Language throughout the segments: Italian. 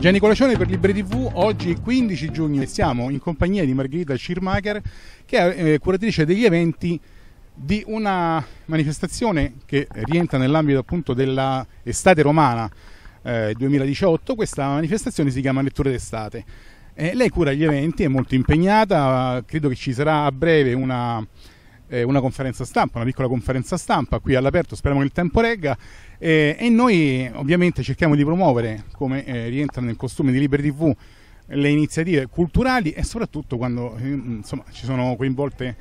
Gianni Colacione per Libre TV, oggi 15 giugno e siamo in compagnia di Margherita Schirmacher che è eh, curatrice degli eventi di una manifestazione che rientra nell'ambito appunto dell'estate romana eh, 2018, questa manifestazione si chiama Letture d'estate. Eh, lei cura gli eventi, è molto impegnata, credo che ci sarà a breve una, eh, una conferenza stampa, una piccola conferenza stampa qui all'aperto, speriamo che il tempo regga eh, e noi ovviamente cerchiamo di promuovere, come eh, rientra nel costume di Liber TV, le iniziative culturali e soprattutto quando eh, insomma, ci, sono eh,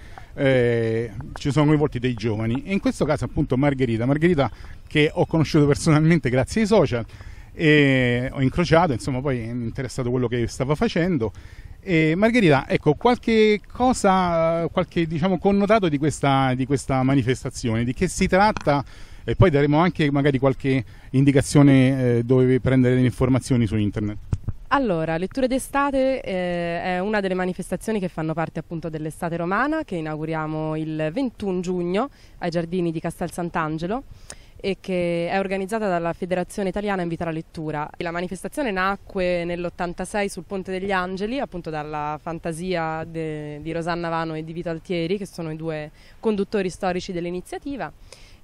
ci, sono coinvolti dei giovani e in questo caso appunto Margherita, Margherita che ho conosciuto personalmente grazie ai social e ho incrociato, insomma poi mi è interessato quello che stava facendo e Margherita, ecco qualche cosa, qualche diciamo, connotato di questa, di questa manifestazione, di che si tratta e poi daremo anche magari qualche indicazione eh, dove prendere le informazioni su internet. Allora, Letture d'estate eh, è una delle manifestazioni che fanno parte appunto dell'estate romana che inauguriamo il 21 giugno ai giardini di Castel Sant'Angelo e che è organizzata dalla Federazione Italiana Invita la Lettura. La manifestazione nacque nell'86 sul Ponte degli Angeli, appunto dalla fantasia de, di Rosanna Vano e di Vito Altieri, che sono i due conduttori storici dell'iniziativa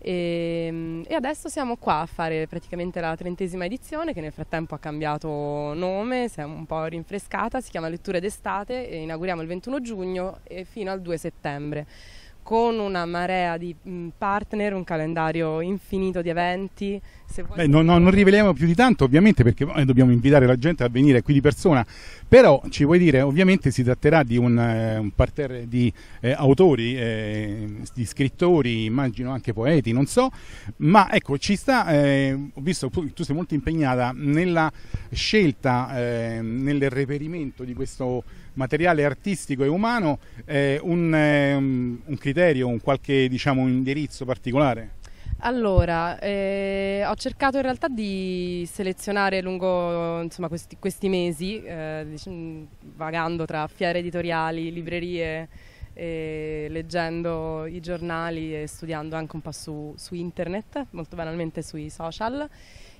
e, ehm, e, adesso siamo qua a fare praticamente la trentesima edizione che nel frattempo ha cambiato nome, si è un po' rinfrescata, si chiama Letture d'estate e inauguriamo il 21 giugno e fino al 2 settembre con una marea di mm, partner, un calendario infinito di eventi. Beh, non, non, riveliamo più di tanto ovviamente perché eh, dobbiamo invitare la gente a venire qui di persona però ci vuoi dire, ovviamente si tratterà di un, eh, un parterre di eh, autori, eh, di scrittori, immagino anche poeti, non so, ma ecco, ci sta, eh, ho visto che tu, tu sei molto impegnata nella scelta, eh, nel reperimento di questo materiale artistico e umano, un, un, criterio, un qualche diciamo, indirizzo particolare? Allora, eh, ho cercato in realtà di selezionare lungo insomma, questi, questi, mesi, eh, diciamo, vagando tra fiere editoriali, librerie, eh, leggendo i giornali e studiando anche un po' su, su internet, molto banalmente sui social,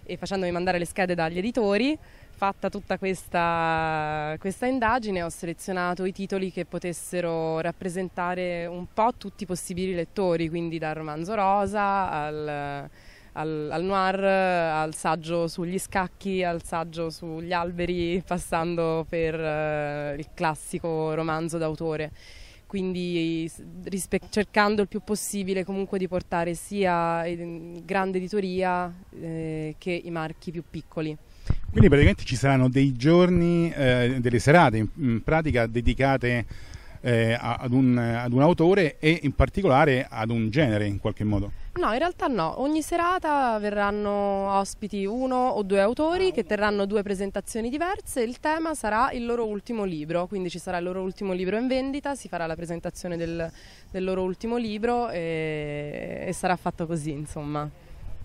e facendomi mandare le schede dagli editori fatta tutta questa, questa, indagine ho selezionato i titoli che potessero rappresentare un po' tutti i possibili lettori, quindi dal romanzo rosa al, al, al noir, al saggio sugli scacchi, al saggio sugli alberi, passando per eh, il classico romanzo d'autore. Quindi rispe- cercando il più possibile comunque di portare sia grande editoria eh, che i marchi più piccoli. Quindi praticamente ci saranno dei giorni, eh, delle serate in, in pratica dedicate eh, ad, un, ad, un, autore e in particolare ad un genere in qualche modo? No, in realtà no, ogni serata verranno ospiti uno o due autori che terranno due presentazioni diverse, il tema sarà il loro ultimo libro, quindi ci sarà il loro ultimo libro in vendita, si farà la presentazione del, del loro ultimo libro e, e sarà fatto così insomma.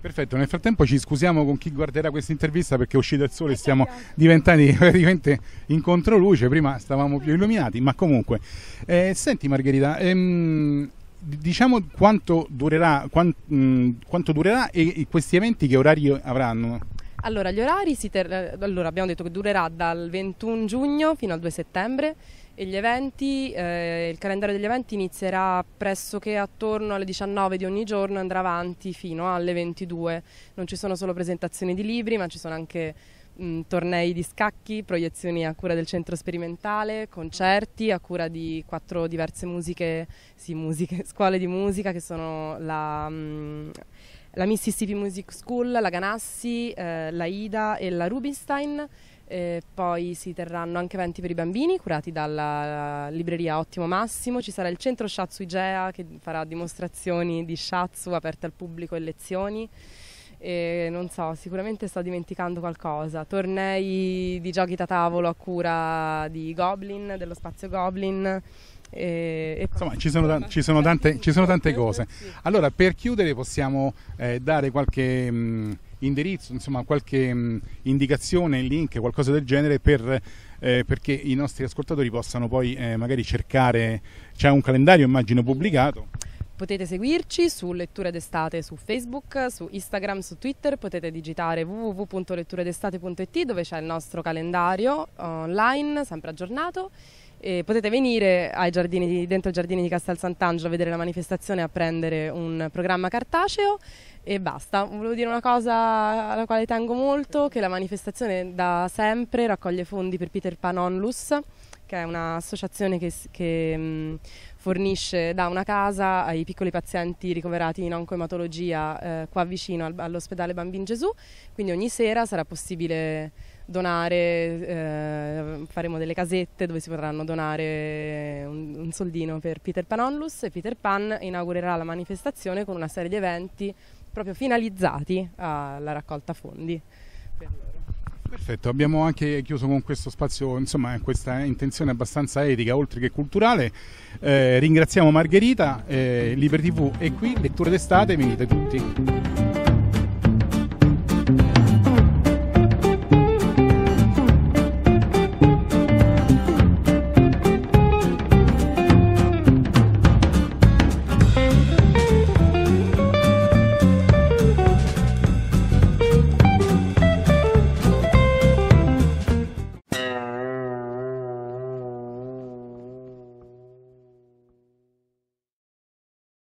Perfetto, nel frattempo ci scusiamo con chi guarderà questa intervista perché è uscito il sole e stiamo diventati praticamente in controluce, prima stavamo più illuminati, ma comunque. Eh, senti Margherita, ehm, diciamo quanto durerà, quant, mh, mm, quanto durerà e, e questi eventi che orari avranno? Allora, gli orari allora, abbiamo detto che durerà dal 21 giugno fino al 2 settembre e gli eventi, eh, il calendario degli eventi inizierà pressoché attorno alle 19 di ogni giorno e andrà avanti fino alle 22. Non ci sono solo presentazioni di libri, ma ci sono anche mh, mm, tornei di scacchi, proiezioni a cura del centro sperimentale, concerti a cura di quattro diverse musiche, sì, musiche, scuole di musica che sono la... Mh, mm, la Mississippi Music School, la Ganassi, eh, la Ida e la Rubinstein eh, poi si terranno anche eventi per i bambini curati dalla libreria Ottimo Massimo. Ci sarà il centro Shatsu Igea che farà dimostrazioni di Shatsu aperte al pubblico e lezioni. E non so, sicuramente sto dimenticando qualcosa. Tornei di giochi da tavolo a cura di Goblin, dello spazio Goblin. E... Insomma, ci sono, tante, ci, sono tante, ci sono, tante, cose. Allora, per chiudere possiamo eh, dare qualche... Mh, mm, indirizzo, insomma qualche mh, mm, indicazione, link, qualcosa del genere per, eh, perché i nostri ascoltatori possano poi eh, magari cercare, c'è un calendario immagino pubblicato. Potete seguirci su Letture d'estate su Facebook, su Instagram, su Twitter, potete digitare www.letturedestate.it dove c'è il nostro calendario online, sempre aggiornato e potete venire di, dentro i giardini di Castel Sant'Angelo a vedere la manifestazione a prendere un programma cartaceo e basta. Volevo dire una cosa alla quale tengo molto, che la manifestazione da sempre raccoglie fondi per Peter Pan Onlus, che è un'associazione che, che mh, mm, fornisce, dà una casa ai piccoli pazienti ricoverati in oncoematologia eh, qua vicino al, all'ospedale Bambin Gesù, quindi ogni sera sarà possibile donare, eh, faremo delle casette dove si potranno donare un, un soldino per Peter Pan Onlus e Peter Pan inaugurerà la manifestazione con una serie di eventi proprio finalizzati alla raccolta fondi. Perfetto, abbiamo anche chiuso con questo spazio, insomma, questa intenzione abbastanza etica oltre che culturale. Eh, ringraziamo Margherita, eh, Liberty TV è qui, letture d'estate, venite tutti.